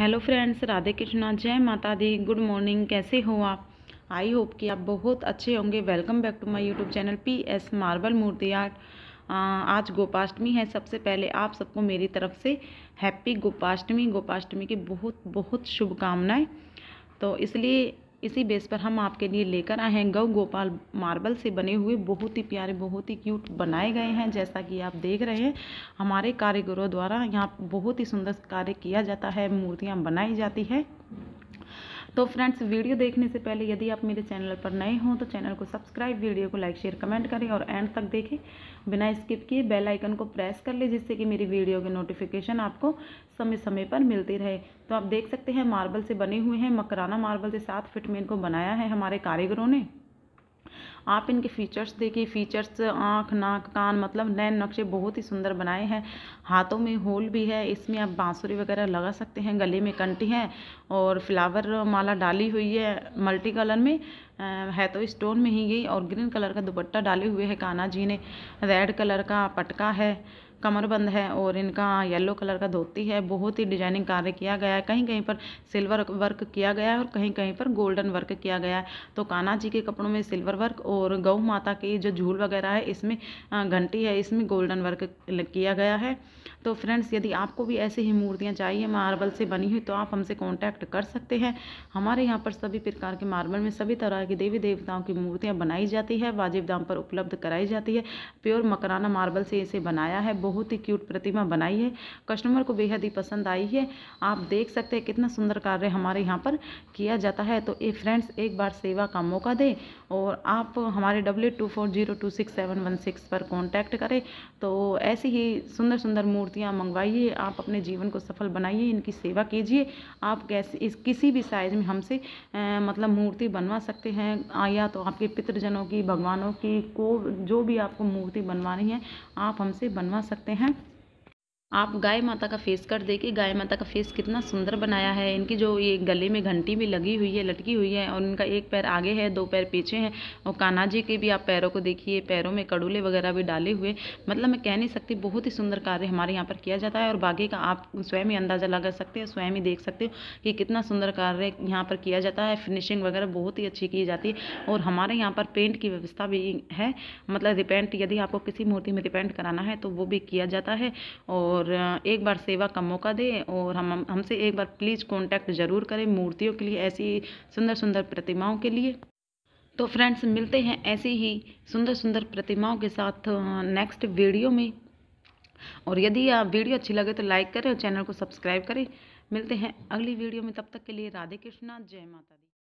hello friends Radhe Krishna जय माता दी good morning कैसे हो आप आई होप कि आप बहुत अच्छे होंगे welcome back to my YouTube channel P S marble मूर्ति आर्ट आज गोपाष्टमी है सबसे पहले आप सबको मेरी तरफ से हैप्पी गोपाष्टमी गोपाष्टमी की बहुत बहुत शुभकामनाएं तो इसलिए इसी बेस पर हम आपके लिए लेकर आए हैं गौ गोपाल मार्बल से बने हुए बहुत ही प्यारे बहुत ही क्यूट बनाए गए हैं जैसा कि आप देख रहे हैं हमारे कारीगरों द्वारा यहाँ बहुत ही सुंदर कार्य किया जाता है मूर्तियाँ बनाई जाती है तो फ्रेंड्स वीडियो देखने से पहले यदि आप मेरे चैनल पर नए हों तो चैनल को सब्सक्राइब वीडियो को लाइक शेयर कमेंट करें और एंड तक देखें बिना स्किप किए बेल आइकन को प्रेस कर लें जिससे कि मेरी वीडियो के नोटिफिकेशन आपको समय समय पर मिलती रहे तो आप देख सकते हैं मार्बल से बने हुए हैं मकराना मार्बल से सात फिट में इनको बनाया है हमारे कारीगरों ने आप इनके फीचर्स देखिए फीचर्स आँख नाक कान मतलब नए नक्शे बहुत ही सुंदर बनाए हैं हाथों में होल भी है इसमें आप बाँसुरी वगैरह लगा सकते हैं गले में कंटी है और फ्लावर माला डाली हुई है मल्टी कलर में है तो स्टोन में ही गई और ग्रीन कलर का दुपट्टा डाले हुए है काना जी ने रेड कलर का पटका है कमरबंद है और इनका येलो कलर का धोती है बहुत ही डिजाइनिंग कार्य किया गया है कहीं कहीं पर सिल्वर वर्क किया गया है और कहीं कहीं पर गोल्डन वर्क किया गया है तो कान्हा जी के कपड़ों में सिल्वर वर्क और गौ माता की जो झूल वगैरह है इसमें घंटी है इसमें गोल्डन वर्क किया गया है तो फ्रेंड्स यदि आपको भी ऐसी ही मूर्तियाँ चाहिए मार्बल से बनी हुई तो आप हमसे कॉन्टैक्ट कर सकते हैं हमारे यहाँ पर सभी प्रकार के मार्बल में सभी तरह की देवी देवताओं की मूर्तियाँ बनाई जाती है वाजिब दाम पर उपलब्ध कराई जाती है प्योर मकराना मार्बल से इसे बनाया है बहुत ही क्यूट प्रतिमा बनाई है कस्टमर को बेहद ही पसंद आई है आप देख सकते हैं कितना सुंदर कार्य हमारे यहाँ पर किया जाता है तो ये फ्रेंड्स एक बार सेवा का मौका दें और आप हमारे W two four zero two six seven one six पर कॉन्टैक्ट करें तो ऐसी ही सुंदर सुंदर मूर्तियाँ मंगवाइए आप अपने जीवन को सफल बनाइए इनकी सेवा कीजिए आप कैसे इस किसी भी साइज़ में हमसे मतलब मूर्ति बनवा सकते हैं या तो आपके पितृजनों की भगवानों की को जो भी आपको मूर्ति बनवानी है आप हमसे बनवा सकते सकते हैं आप गाय माता का फेस कर देखिए गाय माता का फेस कितना सुंदर बनाया है इनकी जो ये गले में घंटी भी लगी हुई है लटकी हुई है और इनका एक पैर आगे है दो पैर पीछे हैं और कान्हा जी के भी आप पैरों को देखिए पैरों में कड़ूले वगैरह भी डाले हुए मतलब मैं कह नहीं सकती बहुत ही सुंदर कार्य हमारे यहाँ पर किया जाता है और बाकी का आप स्वयं ही अंदाज़ा लगा सकते हो स्वयं ही देख सकते हो कि कितना सुंदर कार्य यहाँ पर किया जाता है फिनिशिंग वगैरह बहुत ही अच्छी की जाती है और हमारे यहाँ पर पेंट की व्यवस्था भी है मतलब रिपेंट यदि आपको किसी मूर्ति में रिपेंट कराना है तो वो भी किया जाता है और और एक बार सेवा का मौका दें और हम हमसे एक बार प्लीज़ कांटेक्ट ज़रूर करें मूर्तियों के लिए ऐसी सुंदर सुंदर प्रतिमाओं के लिए तो फ्रेंड्स मिलते हैं ऐसी ही सुंदर सुंदर प्रतिमाओं के साथ नेक्स्ट वीडियो में और यदि आप वीडियो अच्छी लगे तो लाइक करें और चैनल को सब्सक्राइब करें मिलते हैं अगली वीडियो में तब तक के लिए राधे कृष्णा जय माता दी